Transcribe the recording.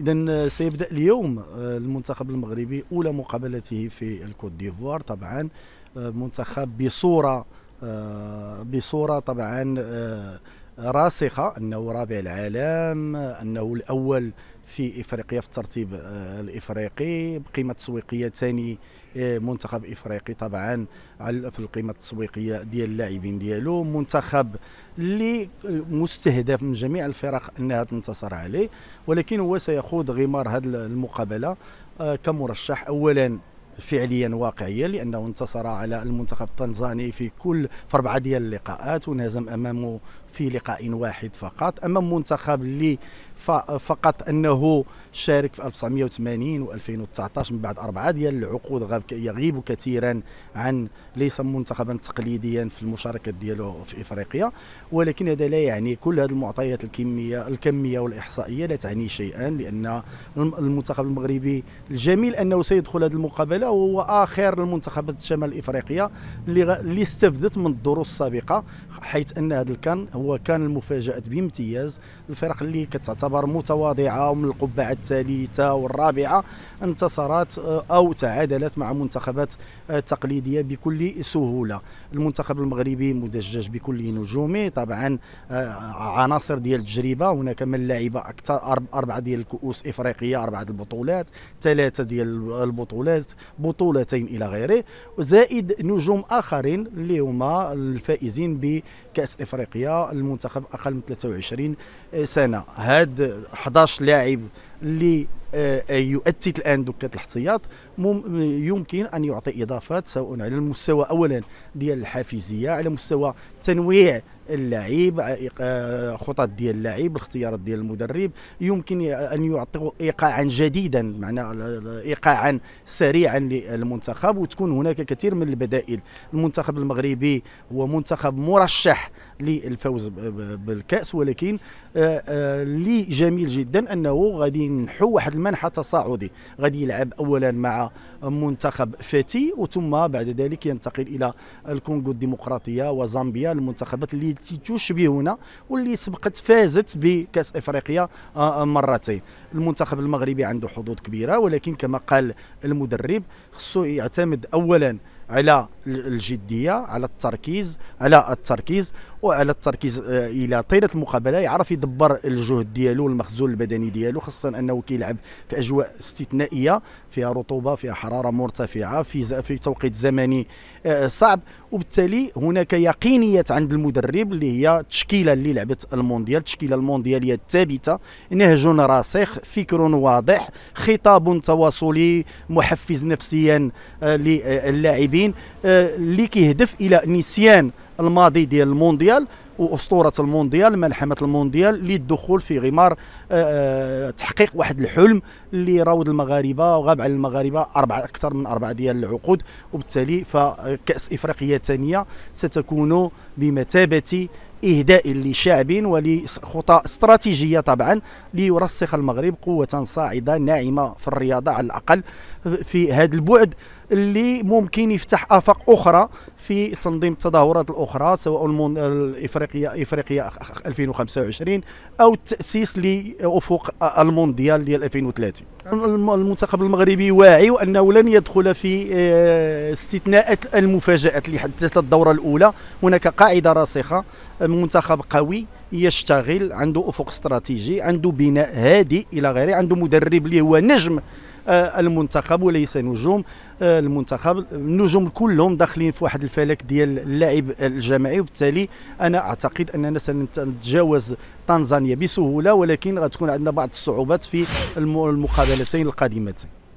اذا آه، سيبدا اليوم آه، المنتخب المغربي اولى مقابلته في الكوت ديفوار طبعا آه، منتخب بصوره بصوره طبعا راسخه انه رابع العالم انه الاول في افريقيا في الترتيب آه، الافريقي بقيمه تسويقيه ثاني آه، منتخب افريقي طبعا في القيمه التسويقيه ديال اللاعبين ديالو منتخب اللي مستهدف من جميع الفرق انها تنتصر عليه ولكن هو سيخوض غمار هذه المقابله آه، كمرشح اولا فعليا واقعيا لانه انتصر على المنتخب التنزاني في كل في اربعه ديال اللقاءات ونهزم امامه في لقاء واحد فقط أما منتخب اللي فقط أنه شارك في 1980 و 2019 من بعد أربعة ديال العقود يغيب كثيرا عن ليس منتخبا تقليديا في المشاركة ديالو في إفريقيا ولكن هذا لا يعني كل هذه المعطيات الكمية الكمية والإحصائية لا تعني شيئا لأن المنتخب المغربي الجميل أنه سيدخل هذه المقابلة وهو آخر المنتخبات الشمال الإفريقية اللي استفدت من الدروس السابقة حيث أن هذا الكان هو وكان المفاجاه بامتياز الفرق اللي كتعتبر متواضعه ومن القبعه الثالثه والرابعه انتصرت آه، او تعادلت مع منتخبات آه، تقليديه بكل سهوله المنتخب المغربي مدجج بكل نجومه طبعا آه، عناصر ديال التجربه هناك من لعب اكثر اربعه ديال الكؤوس افريقيه اربعه البطولات ثلاثه ديال البطولات بطولتين الى غيره وزائد نجوم اخرين اللي هما الفائزين كاس افريقيا المنتخب اقل من 23 سنه هاد 11 لاعب اللي آه، آه، يؤتت الان دكه الاحتياط يمكن ان يعطي اضافات سواء على المستوى اولا ديال الحافزيه على مستوى تنويع اللاعب آه، خطط ديال اللاعب الاختيارات ديال المدرب يمكن ان يعطي ايقاعا جديدا معنى ايقاعا سريعا للمنتخب وتكون هناك كثير من البدائل المنتخب المغربي هو منتخب مرشح للفوز بالكاس ولكن آه، آه، لي جميل جدا انه غادي نحو واحد المنحى تصاعدي غادي يلعب اولا مع منتخب فاتي وثم بعد ذلك ينتقل الى الكونغو الديمقراطيه وزامبيا المنتخبات اللي تشبهنا واللي سبقت فازت بكاس افريقيا آه، مرتين المنتخب المغربي عنده حظوظ كبيره ولكن كما قال المدرب خصو يعتمد اولا على الجديه على التركيز على التركيز وعلى التركيز آه، الى طيله المقابله يعرف يدبر الجهد ديالو المخزون البدني ديالو خاصه انه كيلعب في اجواء استثنائيه فيها رطوبه فيها حراره مرتفعه في في توقيت زمني آه، صعب وبالتالي هناك يقينيه عند المدرب اللي هي التشكيله اللي لعبت المونديال التشكيله الموندياليه الثابته نهج راسخ فكر واضح خطاب تواصلي محفز نفسيا آه، للاعبين اللي كيهدف الى نسيان الماضي ديال المونديال واسطوره المونديال ملحمه المونديال للدخول في غمار آه، آه، تحقيق واحد الحلم اللي راود المغاربه وغاب على المغاربه اربعه اكثر من اربعه ديال العقود وبالتالي فكاس افريقيا ثانيه ستكون بمثابه إهداء لشعب ولخطى استراتيجية طبعا ليرسخ المغرب قوة صاعدة ناعمة في الرياضة على الأقل في هذا البعد اللي ممكن يفتح آفاق أخرى في تنظيم التظاهرات الأخرى سواء الإفريقية إفريقيا 2025 أو التأسيس لأفق المونديال ديال 2030 المنتخب المغربي واعي وأنه لن يدخل في آه، استثناءات المفاجآت اللي حدثت الدورة الأولى هناك قاعدة راسخة منتخب قوي يشتغل عنده افق استراتيجي عنده بناء هادئ الى غيره عنده مدرب اللي هو نجم آه، المنتخب وليس نجوم آه، المنتخب النجوم كلهم داخلين في واحد الفلك ديال اللاعب الجماعي وبالتالي انا اعتقد اننا سنتجاوز تنزانيا بسهوله ولكن غتكون عندنا بعض الصعوبات في المقابلتين القادمتين